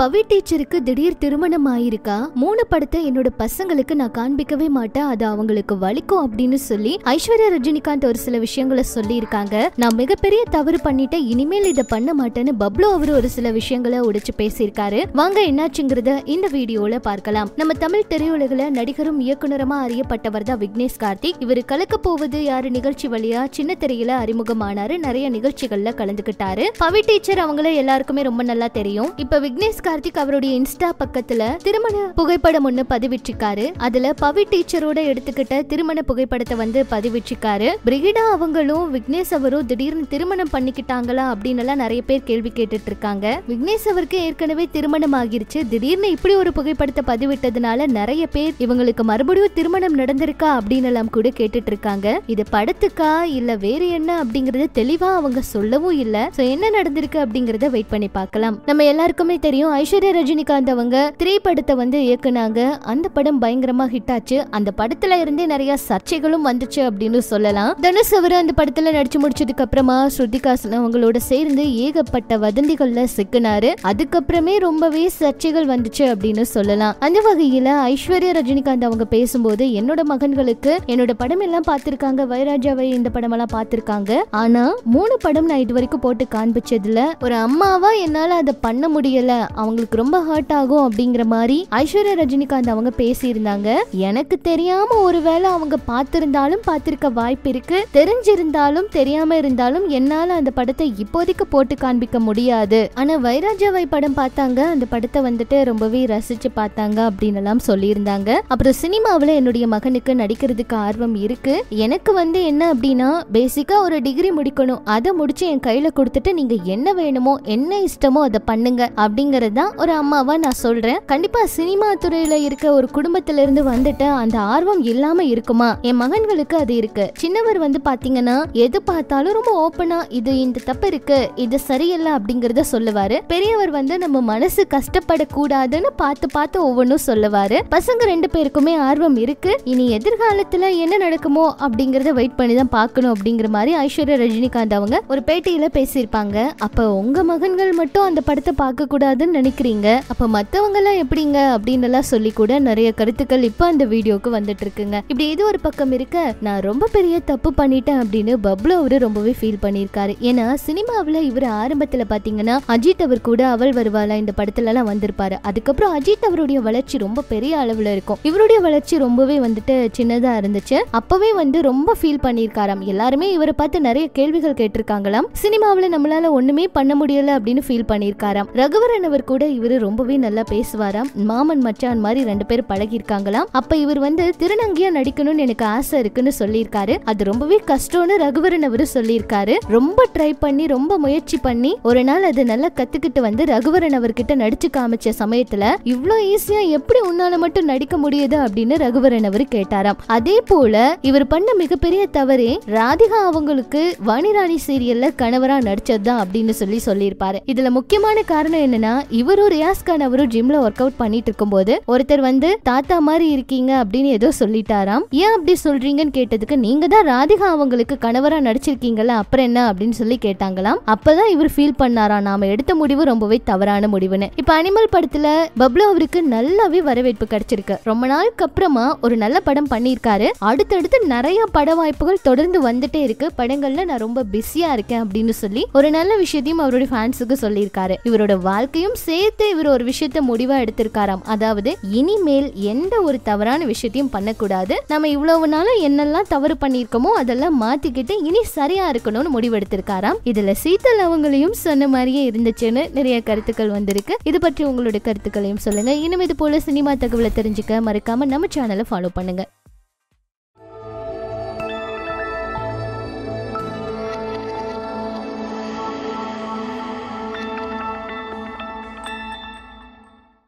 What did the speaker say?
பவி டீச்சருக்கு திடீர் திருமணம் ஆயிருக்கா மூணு படத்தை என்னோட பசங்களுக்கு நான் காண்பிக்கவே மாட்டேன் அது அவங்களுக்கு வலிக்கும் அப்படின்னு சொல்லி ஐஸ்வர்யா ரஜினிகாந்த் ஒரு சில விஷயங்களை சொல்லியிருக்காங்க நான் மிகப்பெரிய தவறு பண்ணிட்டேன் இனிமேல் இதை பண்ண மாட்டேன்னு பப்ளோ அவரு ஒரு சில விஷயங்களை உடைச்சு பேசியிருக்காரு வாங்க என்னாச்சுங்கிறத இந்த வீடியோல பார்க்கலாம் நம்ம தமிழ் திரையுலகில் நடிகரும் இயக்குனரமா அறியப்பட்டவர் தான் விக்னேஷ் கார்த்திக் இவர் கலக்க போவது யாரு நிகழ்ச்சி வழியா சின்ன திரையில அறிமுகமானாரு நிறைய நிகழ்ச்சிகள்ல கலந்துகிட்டாரு பவி டீச்சர் அவங்கள எல்லாருக்குமே ரொம்ப நல்லா தெரியும் இப்ப விக்னேஷ் கார்த்திக் அவருடைய இன்ஸ்டா பக்கத்துல திருமண புகைப்படம் ஒண்ணு பதிவிட்டிருக்காரு அதுல பவி டீச்சரோட எடுத்துக்கிட்ட திருமண புகைப்படத்தை வந்து பதிவிட்டிருக்காரு பிரிகிடா அவங்களும் விக்னேஷ் அவரும் திடீர்னு திருமணம் பண்ணிக்கிட்டாங்களா அப்படின்னு எல்லாம் நிறைய பேர் கேள்வி கேட்டுட்டு இருக்காங்க விக்னேஷ் அவருக்கு ஏற்கனவே திருமணம் ஆகிருச்சு திடீர்னு இப்படி ஒரு புகைப்படத்தை பதிவிட்டதுனால நிறைய பேர் இவங்களுக்கு மறுபடியும் திருமணம் நடந்திருக்கா அப்படின்னு எல்லாம் கூட கேட்டுட்டு இருக்காங்க இது படத்துக்கா இல்ல வேற என்ன அப்படிங்கறது தெளிவா அவங்க சொல்லவும் இல்ல என்ன நடந்திருக்கு அப்படிங்கறத வெயிட் பண்ணி பார்க்கலாம் நம்ம எல்லாருக்குமே தெரியும் ஐஸ்வர்யா ரஜினிகாந்த் அவங்க த்ரீ படத்தை வந்து இயக்குனாங்க அந்த படம் பயங்கரமா ஹிட் ஆச்சு அந்த படத்துல இருந்தே நிறைய சர்ச்சைகளும் வந்துச்சு அப்படின்னு சொல்லலாம் தனுஷ் அவர் அந்த படத்துல நடிச்சு முடிச்சதுக்கு அப்புறமா ஸ்ருதிகாசன் அவங்களோட சேர்ந்து ஏகப்பட்ட வதந்திகள்ல சிக்கினாரு அதுக்கப்புறமே ரொம்பவே சர்ச்சைகள் வந்துச்சு அப்படின்னு சொல்லலாம் அந்த வகையில ஐஸ்வர்யா ரஜினிகாந்த் அவங்க பேசும்போது என்னோட மகன்களுக்கு என்னோட படம் எல்லாம் பாத்திருக்காங்க வைராஜாவை இந்த படம் எல்லாம் பாத்திருக்காங்க ஆனா மூணு படம் நான் இது வரைக்கும் போட்டு காண்பிச்சதுல ஒரு அம்மாவா என்னால அதை பண்ண முடியல அவங்களுக்கு ரொம்ப ஹர்ட் ஆகும் அப்படிங்கிற மாதிரி ஐஸ்வர்யா ரஜினிகாந்த் அவங்க பேசியிருந்தாங்க எனக்கு தெரியாம ஒருவேளை அவங்க பார்த்திருந்தாலும் பார்த்திருக்க வாய்ப்பு இருக்கு தெரிஞ்சிருந்தாலும் தெரியாம இருந்தாலும் என்னால அந்த படத்தை இப்போதைக்கு போட்டு காண்பிக்க முடியாது ஆனா வைராஜாவை படம் பார்த்தாங்க அந்த படத்தை வந்துட்டு ரொம்பவே ரசிச்சு பார்த்தாங்க அப்படின்னு எல்லாம் சொல்லியிருந்தாங்க அப்புறம் சினிமாவில் என்னுடைய மகனுக்கு நடிக்கிறதுக்கு ஆர்வம் இருக்கு எனக்கு வந்து என்ன அப்படின்னா பேசிக்கா ஒரு டிகிரி முடிக்கணும் அதை முடிச்சு என் கையில கொடுத்துட்டு நீங்க என்ன வேணுமோ என்ன இஷ்டமோ அதை பண்ணுங்க அப்படிங்கறத தான் ஒரு அம்மாவா நான் சொல்றேன் கண்டிப்பா சினிமா துறையில இருக்க ஒரு குடும்பத்தில இருந்து வந்துட்டு அந்த ஆர்வம் இல்லாம இருக்குமா என் மகன்களுக்கு அது இருக்கு சின்னவர் வந்து பாத்தீங்கன்னா எது பார்த்தாலும் ரொம்ப ஓப்பனா இது இந்த தப்பு இருக்கு இது சரியில்லை அப்படிங்கறத சொல்லுவாரு பெரியவர் வந்து நம்ம மனசு கஷ்டப்படக்கூடாதுன்னு பார்த்து பார்த்து ஒவ்வொன்றும் சொல்லுவாரு பசங்க ரெண்டு பேருக்குமே ஆர்வம் இருக்கு இனி எதிர்காலத்துல என்ன நடக்குமோ அப்படிங்கறத வெயிட் பண்ணி தான் பார்க்கணும் அப்படிங்கிற மாதிரி ஐஸ்வர்யா ரஜினிகாந்த் அவங்க ஒரு பேட்டியில பேசியிருப்பாங்க அப்ப உங்க மகன்கள் மட்டும் அந்த படத்தை பார்க்க கூடாதுன்னு நினைக்கிறீங்க அப்போ மற்றவங்கெல்லாம் எப்படிங்க அப்படின்னு எல்லாம் சொல்லி கூட நிறைய கருத்துக்கள் இப்போ அந்த வீடியோக்கு வந்துட்டு இருக்குங்க இப்படி இது ஒரு பக்கம் இருக்க நான் ரொம்ப பெரிய தப்பு பண்ணிட்டேன் அப்படின்னு பப்ளு அவரு ரொம்பவே ஃபீல் பண்ணியிருக்காரு ஏன்னா சினிமாவில் இவர் ஆரம்பத்தில் பார்த்தீங்கன்னா அஜித் அவர் கூட அவள் வருவாளா இந்த படத்துலலாம் வந்திருப்பாரு அதுக்கப்புறம் அஜித் அவருடைய வளர்ச்சி ரொம்ப பெரிய அளவில் இருக்கும் இவருடைய வளர்ச்சி ரொம்பவே வந்துட்டு சின்னதாக இருந்துச்சு அப்பவே வந்து ரொம்ப ஃபீல் பண்ணியிருக்காராம் எல்லாருமே இவரை பார்த்து நிறைய கேள்விகள் கேட்டிருக்காங்களாம் சினிமாவில் நம்மளால ஒண்ணுமே பண்ண முடியல அப்படின்னு ஃபீல் பண்ணியிருக்காராம் ரகுவரன் அவர் கூட இவர் ரொம்பவே நல்லா பேசுவாராம் மாமன் மச்சான் மாதிரி ரெண்டு பேரும் பழகிருக்காங்களாம் அப்ப இவர் வந்து திருநங்கையா நடிக்கணும்னு எனக்கு ஆசை இருக்குன்னு சொல்லியிருக்காரு அது ரொம்பவே கஷ்டம்னு ரகுவரன் அவரு சொல்லியிருக்காரு ரொம்ப ட்ரை பண்ணி ரொம்ப முயற்சி பண்ணி ஒரு நாள் அது நல்லா கத்துக்கிட்டு வந்து ரகுவரன் அவர்கிட்ட நடிச்சு காமிச்ச சமயத்துல இவ்வளவு ஈஸியா எப்படி உன்னால மட்டும் நடிக்க முடியுது அப்படின்னு ரகுவரன் அவர் கேட்டாராம் அதே போல இவர் பண்ண மிகப்பெரிய தவறே ராதிகா அவங்களுக்கு வணிராணி சீரியல்ல கணவரா நடிச்சதுதான் அப்படின்னு சொல்லி சொல்லியிருப்பாரு இதுல முக்கியமான காரணம் என்னன்னா இவரும் ரியாஸ் கான் அவரும் ஜிம்ல ஒர்க் அவுட் பண்ணிட்டு இருக்கும்போது ஒருத்தர் வந்து தாத்தா மாதிரி இருக்கீங்க அப்படின்னு ஏதோ சொல்லிட்டாராம் ஏன் அப்படி சொல்றீங்கன்னு கேட்டதுக்கு நீங்க தான் ராதிகா அவங்களுக்கு கணவரா நடிச்சிருக்கீங்கல்ல அப்புறம் என்ன அப்படின்னு சொல்லி கேட்டாங்களாம் அப்பதான் இவர் ஃபீல் பண்ணாரா நாம எடுத்த முடிவு ரொம்பவே தவறான முடிவுன்னு இப்ப அனிமல் படத்துல பப்ளு அவருக்கு நல்லாவே வரவேற்பு கிடைச்சிருக்கு ரொம்ப நாளுக்கு அப்புறமா ஒரு நல்ல படம் பண்ணியிருக்காரு அடுத்தடுத்து நிறைய பட வாய்ப்புகள் தொடர்ந்து வந்துட்டே இருக்கு படங்கள்ல நான் ரொம்ப பிஸியா இருக்கேன் அப்படின்னு சொல்லி ஒரு நல்ல விஷயத்தையும் அவருடைய ஃபேன்ஸுக்கு சொல்லியிருக்காரு இவரோட வாழ்க்கையும் சேர்த்து இவர் ஒரு விஷயத்த முடிவா எடுத்திருக்காராம் அதாவது இனிமேல் எந்த ஒரு தவறான விஷயத்தையும் பண்ணக்கூடாது நம்ம இவ்வளவு நாளும் என்னெல்லாம் தவறு பண்ணியிருக்கோமோ அதெல்லாம் மாத்திக்கிட்டு இனி சரியா இருக்கணும்னு முடிவு எடுத்திருக்காராம் இதுல சீத்தல் அவங்களையும் சொன்ன மாதிரியே இருந்துச்சுன்னு நிறைய கருத்துக்கள் வந்திருக்கு இது பற்றி உங்களுடைய கருத்துக்களையும் சொல்லுங்க இனிமே இது போல சினிமா தகவலை தெரிஞ்சுக்க மறக்காம நம்ம சேனலை ஃபாலோ பண்ணுங்க